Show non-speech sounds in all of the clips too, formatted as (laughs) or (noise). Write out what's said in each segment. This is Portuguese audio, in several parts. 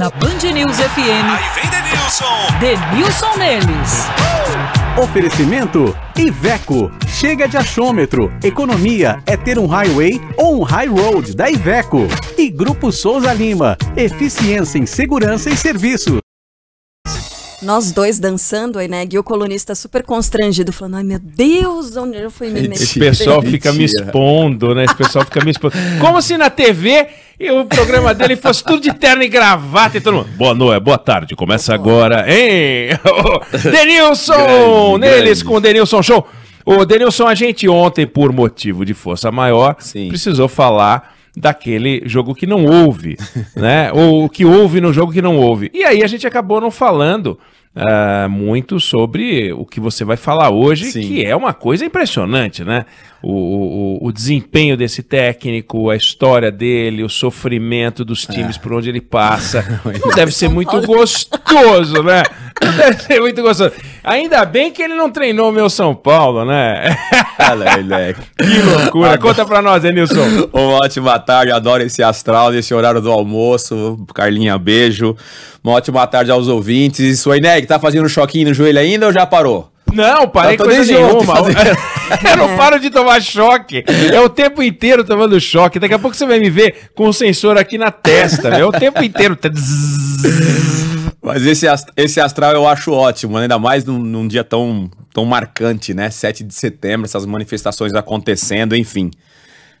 na Band News FM. Aí vem Denilson. Denilson Neles. Uh! Oferecimento Iveco. Chega de achômetro. Economia é ter um highway ou um high road da Iveco. E Grupo Souza Lima. Eficiência em segurança e serviços nós dois dançando, aí, né? E o colunista super constrangido, falando: ai meu Deus, onde eu fui me meter? Esse pessoal fica me expondo, né? Esse pessoal fica me expondo. Como se na TV e o programa dele fosse tudo de terno e gravata e todo mundo. Boa noite, boa tarde. Começa agora, hein? (laughs) Denilson! Grande, neles grande. com o Denilson Show. Ô, Denilson, a gente ontem, por motivo de força maior, Sim. precisou falar daquele jogo que não houve, (laughs) né? Ou o que houve no jogo que não houve. E aí a gente acabou não falando uh, muito sobre o que você vai falar hoje, Sim. que é uma coisa impressionante, né? O, o, o, desempenho desse técnico, a história dele, o sofrimento dos times é. por onde ele passa. (laughs) Não deve ser muito gostoso, né? deve ser muito gostoso. Ainda bem que ele não treinou o meu São Paulo, né? (laughs) que loucura. Conta pra nós, Enilson. Uma ótima tarde, adoro esse astral nesse horário do almoço. Carlinha, beijo. Uma ótima tarde aos ouvintes. Sua Eneg, tá fazendo choquinho no joelho ainda ou já parou? Não, parei com coisa nenhuma. (laughs) Eu não é. paro de tomar choque. É o tempo inteiro tomando choque. Daqui a pouco você vai me ver com o sensor aqui na testa. Né? É o tempo inteiro. (laughs) Mas esse, esse astral eu acho ótimo, né? ainda mais num, num dia tão, tão marcante, né? 7 de setembro, essas manifestações acontecendo, enfim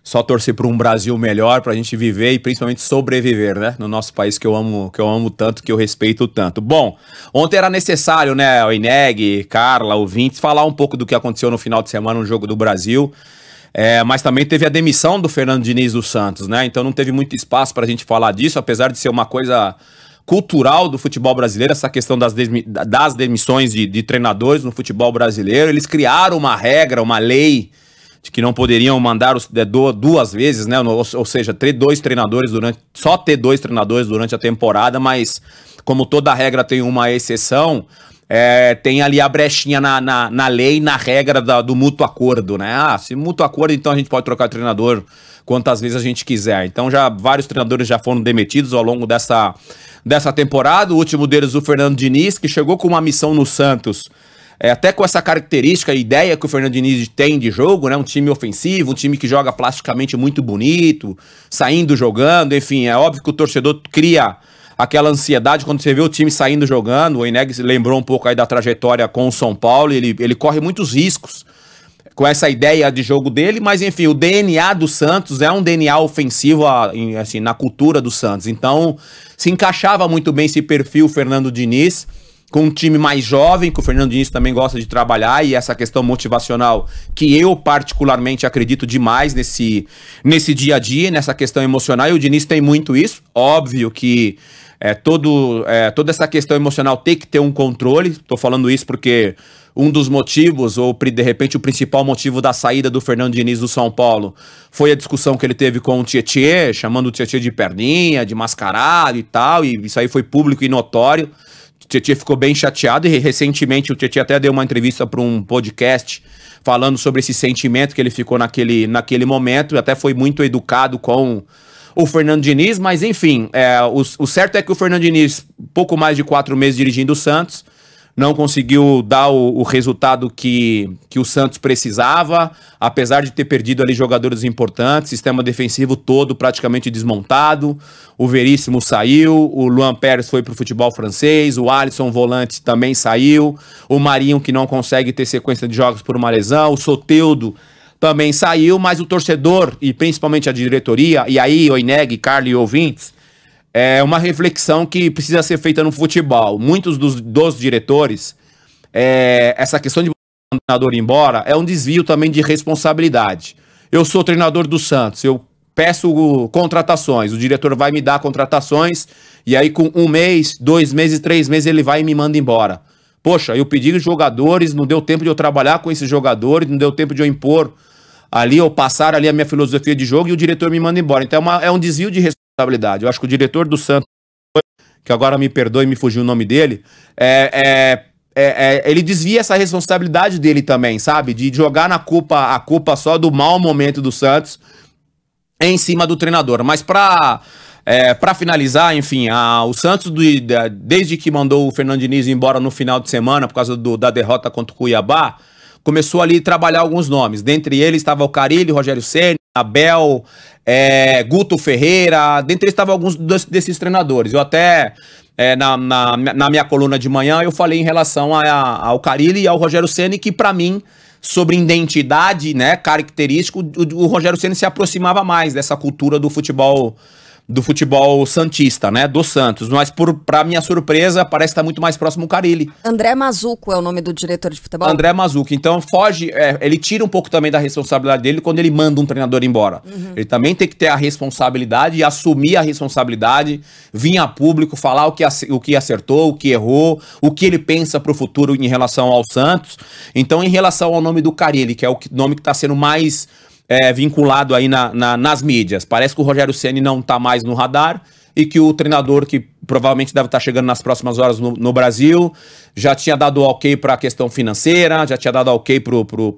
só torcer para um Brasil melhor para a gente viver e principalmente sobreviver, né? No nosso país que eu amo, que eu amo tanto, que eu respeito tanto. Bom, ontem era necessário, né, o Ineg, Carla, ouvintes, falar um pouco do que aconteceu no final de semana no jogo do Brasil. É, mas também teve a demissão do Fernando Diniz dos Santos, né? Então não teve muito espaço para a gente falar disso, apesar de ser uma coisa cultural do futebol brasileiro, essa questão das, das demissões de, de treinadores no futebol brasileiro. Eles criaram uma regra, uma lei de que não poderiam mandar os, é, duas vezes, né? Ou, ou seja, ter dois treinadores durante. Só ter dois treinadores durante a temporada, mas como toda regra tem uma exceção. É, tem ali a brechinha na, na, na lei, na regra da, do mútuo acordo, né? Ah, se mútuo acordo, então a gente pode trocar treinador quantas vezes a gente quiser. Então já vários treinadores já foram demitidos ao longo dessa, dessa temporada. O último deles, o Fernando Diniz, que chegou com uma missão no Santos é, até com essa característica, ideia que o Fernando Diniz tem de jogo, né? Um time ofensivo, um time que joga plasticamente muito bonito, saindo jogando, enfim, é óbvio que o torcedor cria aquela ansiedade quando você vê o time saindo jogando. O Ineg lembrou um pouco aí da trajetória com o São Paulo, ele, ele corre muitos riscos com essa ideia de jogo dele, mas enfim, o DNA do Santos é um DNA ofensivo assim, na cultura do Santos. Então, se encaixava muito bem esse perfil Fernando Diniz com um time mais jovem, que o Fernando Diniz também gosta de trabalhar, e essa questão motivacional que eu particularmente acredito demais nesse, nesse dia a dia, nessa questão emocional, e o Diniz tem muito isso. Óbvio que é, todo, é, toda essa questão emocional tem que ter um controle, estou falando isso porque um dos motivos, ou de repente o principal motivo da saída do Fernando Diniz do São Paulo, foi a discussão que ele teve com o Tietê, chamando o Tietê de perninha, de mascarado e tal, e isso aí foi público e notório. Tietchan ficou bem chateado e recentemente o Tietchan até deu uma entrevista para um podcast falando sobre esse sentimento que ele ficou naquele, naquele momento, até foi muito educado com o Fernando Diniz, mas enfim, é, o, o certo é que o Fernando Diniz, pouco mais de quatro meses dirigindo o Santos, não conseguiu dar o, o, resultado que, que o Santos precisava, apesar de ter perdido ali jogadores importantes, sistema defensivo todo praticamente desmontado, o Veríssimo saiu, o Luan Pérez foi para o futebol francês, o Alisson Volante também saiu, o Marinho que não consegue ter sequência de jogos por uma lesão, o Soteudo também saiu, mas o torcedor e principalmente a diretoria, e aí Oineg, Carlos e ouvintes, é uma reflexão que precisa ser feita no futebol. Muitos dos, dos diretores, é, essa questão de o treinador ir embora é um desvio também de responsabilidade. Eu sou treinador do Santos, eu peço contratações, o diretor vai me dar contratações, e aí com um mês, dois meses, três meses ele vai e me manda embora. Poxa, eu pedi os jogadores, não deu tempo de eu trabalhar com esses jogadores, não deu tempo de eu impor ali ou passar ali a minha filosofia de jogo e o diretor me manda embora. Então é, uma, é um desvio de responsabilidade responsabilidade. Eu acho que o diretor do Santos, que agora me perdoe, me fugiu o nome dele, é, é, é, é, ele desvia essa responsabilidade dele também, sabe? De jogar na culpa a culpa só do mau momento do Santos em cima do treinador. Mas para é, para finalizar, enfim, a, o Santos, do, desde que mandou o Fernando Diniz embora no final de semana por causa do, da derrota contra o Cuiabá, começou ali a trabalhar alguns nomes. Dentre eles estava o Carilli, Rogério Senna, Abel, é, Guto Ferreira, dentre eles estavam alguns desses treinadores. Eu até, é, na, na, na, minha coluna de manhã, eu falei em relação a, a, ao Carilli e ao Rogério Senna, que para mim, sobre identidade, né, característico, o, o Rogério Senna se aproximava mais dessa cultura do futebol do futebol santista, né, do Santos, mas por para minha surpresa, parece estar tá muito mais próximo o Carilli. André Mazuco é o nome do diretor de futebol? André Mazuco. Então foge, é, ele tira um pouco também da responsabilidade dele quando ele manda um treinador embora. Uhum. Ele também tem que ter a responsabilidade e assumir a responsabilidade, vir a público falar o que o que acertou, o que errou, o que ele pensa para o futuro em relação ao Santos. Então em relação ao nome do Carilli, que é o nome que está sendo mais é, vinculado aí na, na, nas mídias. Parece que o Rogério Ceni não está mais no radar e que o treinador que provavelmente deve estar tá chegando nas próximas horas no, no Brasil já tinha dado ok para a questão financeira, já tinha dado ok para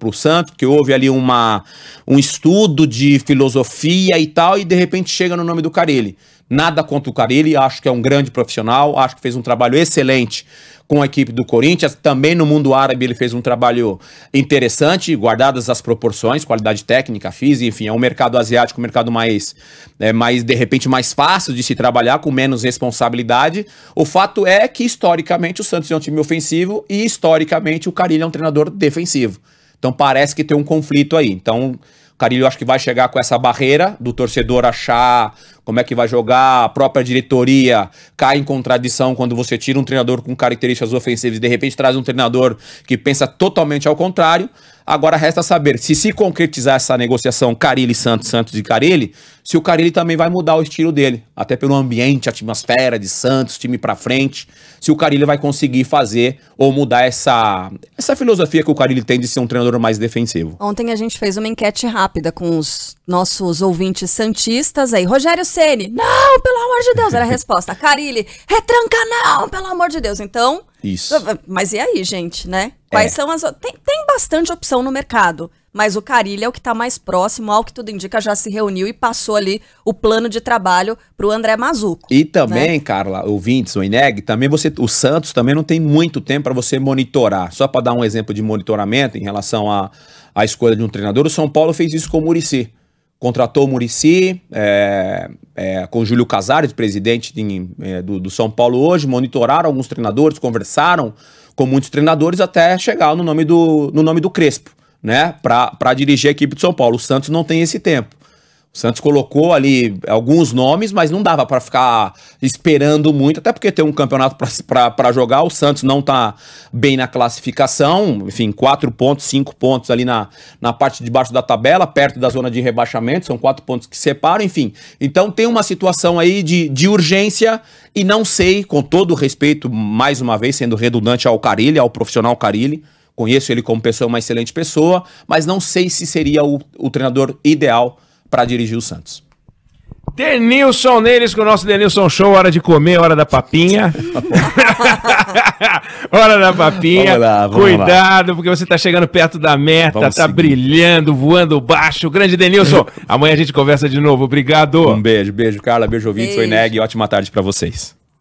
o Santos, que houve ali uma, um estudo de filosofia e tal, e de repente chega no nome do Carilli. Nada contra o Carilli, acho que é um grande profissional, acho que fez um trabalho excelente com a equipe do Corinthians. Também no mundo árabe ele fez um trabalho interessante, guardadas as proporções, qualidade técnica, física, enfim, é um mercado asiático, um mercado mais, é, mais de repente, mais fácil de se trabalhar, com menos responsabilidade. O fato é que, historicamente, o Santos é um time ofensivo e, historicamente, o Carilho é um treinador defensivo. Então parece que tem um conflito aí. Então, o Carilho acho que vai chegar com essa barreira do torcedor achar como é que vai jogar, a própria diretoria cai em contradição quando você tira um treinador com características ofensivas e de repente traz um treinador que pensa totalmente ao contrário. Agora resta saber se se concretizar essa negociação Carilli Santos, Santos e Carilli, se o Carilli também vai mudar o estilo dele, até pelo ambiente, atmosfera de Santos, time para frente, se o Carilli vai conseguir fazer ou mudar essa essa filosofia que o Carilli tem de ser um treinador mais defensivo. Ontem a gente fez uma enquete rápida com os nossos ouvintes santistas aí. Rogério não, pelo amor de Deus, era a resposta. Carilli, retranca não, pelo amor de Deus. Então, isso. Mas e aí, gente, né? Quais é. são as. Tem, tem bastante opção no mercado, mas o Carille é o que está mais próximo, ao que tudo indica, já se reuniu e passou ali o plano de trabalho para né? o André Mazuco. E também, né? Carla, ouvintes, o INEG, também você. O Santos também não tem muito tempo para você monitorar. Só para dar um exemplo de monitoramento em relação à a, a escolha de um treinador, o São Paulo fez isso com o Murici contratou o Murici, é, é, com Júlio Casares, presidente de, é, do, do, São Paulo hoje, monitoraram alguns treinadores, conversaram com muitos treinadores até chegar no nome do, no nome do Crespo, né? Para dirigir a equipe do São Paulo. O Santos não tem esse tempo. O Santos colocou ali alguns nomes, mas não dava para ficar esperando muito, até porque tem um campeonato para jogar. O Santos não está bem na classificação, enfim, quatro pontos, cinco pontos ali na, na parte de baixo da tabela, perto da zona de rebaixamento, são quatro pontos que separam, enfim. Então tem uma situação aí de, de urgência e não sei, com todo respeito, mais uma vez, sendo redundante ao Carilli, ao profissional Carilli, conheço ele como pessoa, uma excelente pessoa, mas não sei se seria o, o treinador ideal para dirigir o Santos. Denilson Neles com o nosso Denilson Show, hora de comer, hora da papinha. (laughs) hora da papinha. Vamos lá, vamos Cuidado, lá. porque você está chegando perto da meta, vamos tá seguir. brilhando, voando baixo. Grande Denilson, (laughs) amanhã a gente conversa de novo. Obrigado. Um beijo, beijo, Carla, beijo, ouvinte. Foi Neg, ótima tarde para vocês.